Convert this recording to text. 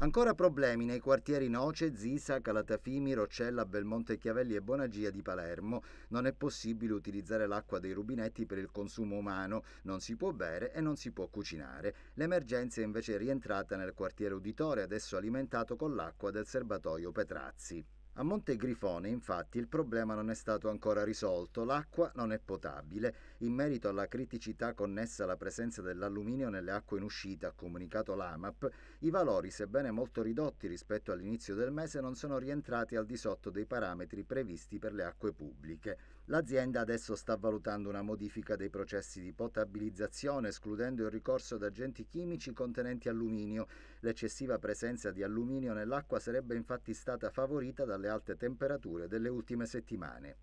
Ancora problemi nei quartieri Noce, Zisa, Calatafimi, Roccella, Belmonte Chiavelli e Bonagia di Palermo. Non è possibile utilizzare l'acqua dei rubinetti per il consumo umano, non si può bere e non si può cucinare. L'emergenza è invece rientrata nel quartiere Uditore, adesso alimentato con l'acqua del serbatoio Petrazzi. A Monte Grifone, infatti, il problema non è stato ancora risolto, l'acqua non è potabile. In merito alla criticità connessa alla presenza dell'alluminio nelle acque in uscita, ha comunicato l'AMAP, i valori, sebbene molto ridotti rispetto all'inizio del mese, non sono rientrati al di sotto dei parametri previsti per le acque pubbliche. L'azienda adesso sta valutando una modifica dei processi di potabilizzazione, escludendo il ricorso ad agenti chimici contenenti alluminio. L'eccessiva presenza di alluminio nell'acqua sarebbe infatti stata favorita dalle alte temperature delle ultime settimane.